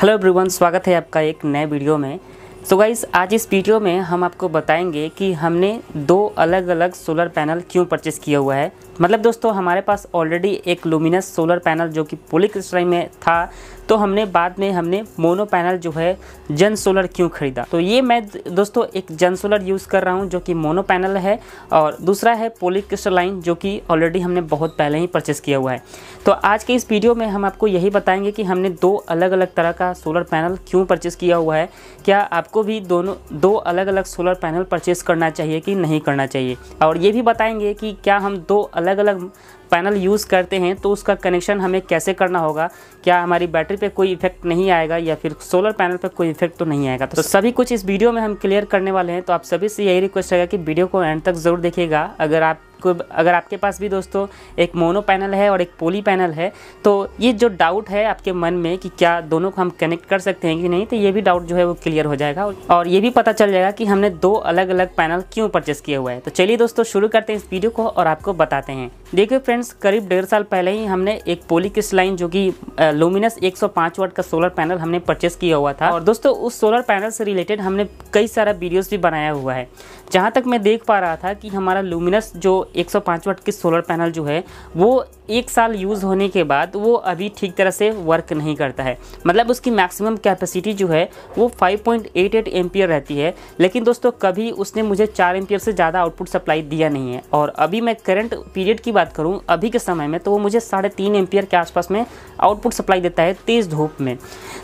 hello everyone स्वागत है आपका एक नए वीडियो में सो so गाइस आज इस वीडियो में हम आपको बताएंगे कि हमने दो अलग अलग सोलर पैनल क्यों परचेस किया हुआ है मतलब दोस्तों हमारे पास ऑलरेडी एक लुमिनस सोलर पैनल जो कि पोलिक्रिस्टाइन में था तो हमने बाद में हमने मोनो पैनल जो है जन सोलर क्यों ख़रीदा तो ये मैं दोस्तों एक जन सोलर यूज़ कर रहा हूँ जो कि मोनो पैनल है और दूसरा है पोलिक्रिस्टलाइन जो कि ऑलरेडी हमने बहुत पहले ही परचेस किया हुआ है तो आज के इस वीडियो में हम आपको यही बताएंगे कि हमने दो अलग अलग तरह का सोलर पैनल क्यों परचेस किया हुआ है क्या आप आपको भी दोनों दो अलग अलग सोलर पैनल परचेस करना चाहिए कि नहीं करना चाहिए और ये भी बताएंगे कि क्या हम दो अलग अलग पैनल यूज़ करते हैं तो उसका कनेक्शन हमें कैसे करना होगा क्या हमारी बैटरी पे कोई इफेक्ट नहीं आएगा या फिर सोलर पैनल पे कोई इफेक्ट तो नहीं आएगा तो, तो सभी कुछ इस वीडियो में हम क्लियर करने वाले हैं तो आप सभी से यही रिक्वेस्ट रहेगा कि वीडियो को एंड तक ज़रूर देखिएगा अगर आप को अगर आपके पास भी दोस्तों एक मोनो पैनल है और एक पोली पैनल है तो ये जो डाउट है आपके मन में कि क्या दोनों को हम कनेक्ट कर सकते हैं कि नहीं तो ये भी डाउट जो है वो क्लियर हो जाएगा और ये भी पता चल जाएगा कि हमने दो अलग अलग पैनल क्यों परचेस किया हुआ है तो चलिए दोस्तों शुरू करते हैं इस वीडियो को और आपको बताते हैं देखिए फ्रेंड फ्रेंड्स करीब डेढ़ साल पहले ही हमने एक पोलिकिस लाइन जो कि लुमिनस 105 वाट का सोलर पैनल हमने परचेस किया हुआ था और दोस्तों उस सोलर पैनल से रिलेटेड हमने कई सारा वीडियोस भी बनाया हुआ है जहां तक मैं देख पा रहा था कि हमारा लुमिनस जो 105 वाट की सोलर पैनल जो है वो एक साल यूज़ होने के बाद वो अभी ठीक तरह से वर्क नहीं करता है मतलब उसकी मैक्सिमम कैपेसिटी जो है वो 5.88 पॉइंट रहती है लेकिन दोस्तों कभी उसने मुझे चार एम्पियर से ज़्यादा आउटपुट सप्लाई दिया नहीं है और अभी मैं करंट पीरियड की बात करूँ अभी के समय में तो वो मुझे साढ़े तीन एम्पियर के आसपास में आउटपुट सप्लाई देता है तेज़ धूप में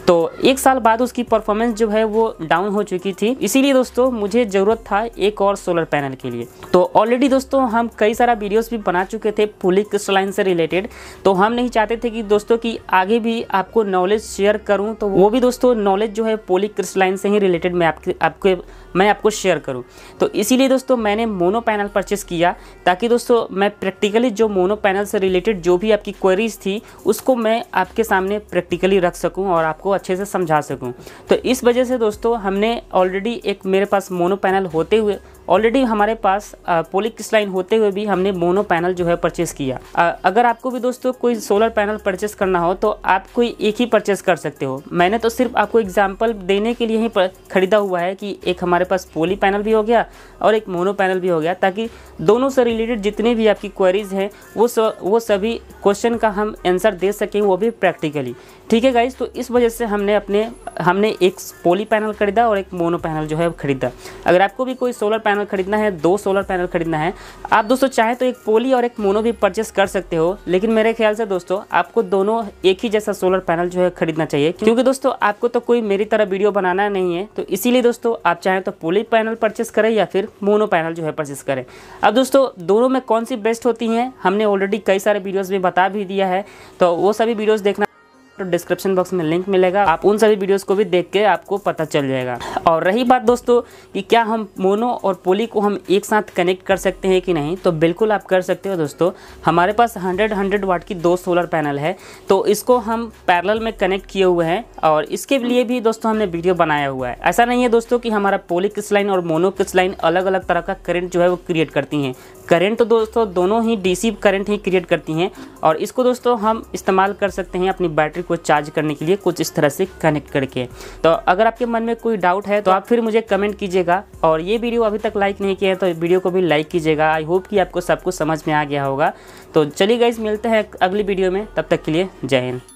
तो एक साल बाद उसकी परफॉर्मेंस जो है वो डाउन हो चुकी थी इसीलिए दोस्तों मुझे ज़रूरत था एक और सोलर पैनल के लिए तो ऑलरेडी दोस्तों हम कई सारा वीडियोस भी बना चुके थे पुलिक क्रिस्टलाइन से रिलेटेड तो हम नहीं चाहते थे कि दोस्तों कि आगे भी आपको नॉलेज शेयर करूं तो वो भी दोस्तों नॉलेज जो है पोलिक क्रिस्टलाइन से ही रिलेटेड मैं आपके आपके मैं आपको शेयर करूँ तो इसीलिए दोस्तों मैंने मोनो पैनल परचेस किया ताकि दोस्तों मैं प्रैक्टिकली जो मोनो पैनल से रिलेटेड जो भी आपकी क्वेरीज थी उसको मैं आपके सामने प्रैक्टिकली रख सकूँ और आपको अच्छे से समझा सकूँ तो इस वजह से दोस्तों हमने ऑलरेडी एक मेरे पास मोनो पैनल होते हुए ऑलरेडी हमारे पास लाइन होते हुए भी हमने मोनो पैनल जो है परचेस किया आ, अगर आपको भी दोस्तों कोई सोलर पैनल परचेस करना हो तो आप कोई एक ही परचेस कर सकते हो मैंने तो सिर्फ आपको एग्जाम्पल देने के लिए ही ख़रीदा हुआ है कि एक हमारे पास पोली पैनल भी हो गया और एक मोनो पैनल भी हो गया ताकि दोनों से रिलेटेड जितने भी आपकी क्वेरीज़ हैं वो स, वो सभी क्वेश्चन का हम आंसर दे सकें वो भी प्रैक्टिकली ठीक है गाइज तो इस वजह से हमने अपने हमने एक पोली पैनल खरीदा और एक मोनो पैनल जो है खरीदा अगर आपको भी कोई सोलर पैनल पैनल खरीदना है दो सोलर पैनल खरीदना है आप दोस्तों चाहे तो एक पोली और एक मोनो भी परचेस कर सकते हो लेकिन मेरे ख्याल से दोस्तों आपको दोनों एक ही जैसा सोलर पैनल जो है खरीदना चाहिए क्योंकि दोस्तों आपको तो कोई मेरी तरह वीडियो बनाना नहीं है तो इसीलिए दोस्तों आप चाहे तो पोली पैनल परचेस करें या फिर मोनो पैनल जो है परचेस करें अब दोस्तों दोनों में कौन सी बेस्ट होती हैं हमने ऑलरेडी कई सारे वीडियोज़ में बता भी दिया है तो वो सभी वीडियोज़ देखना तो डिस्क्रिप्शन बॉक्स में लिंक मिलेगा आप उन सभी वीडियोस को भी देख के आपको पता चल जाएगा और रही बात दोस्तों कि क्या हम मोनो और पोली को हम एक साथ कनेक्ट कर सकते हैं कि नहीं तो बिल्कुल आप कर सकते हो दोस्तों हमारे पास हंड्रेड हंड्रेड वाट की दो सोलर पैनल है तो इसको हम पैरल में कनेक्ट किए हुए हैं और इसके लिए भी दोस्तों हमने वीडियो बनाया हुआ है ऐसा नहीं है दोस्तों कि हमारा पोली किस लाइन और मोनो किस लाइन अलग अलग तरह का करंट जो है वो क्रिएट करती हैं करंट तो दोस्तों दोनों ही डीसी करंट ही क्रिएट करती हैं और इसको दोस्तों हम इस्तेमाल कर सकते हैं अपनी बैटरी को चार्ज करने के लिए कुछ इस तरह से कनेक्ट करके तो अगर आपके मन में कोई डाउट है तो आप फिर मुझे कमेंट कीजिएगा और ये वीडियो अभी तक लाइक नहीं किया है तो वीडियो को भी लाइक कीजिएगा आई होप कि आपको सब कुछ समझ में आ गया होगा तो चलिए गाइज मिलते हैं अगली वीडियो में तब तक के लिए जय हिंद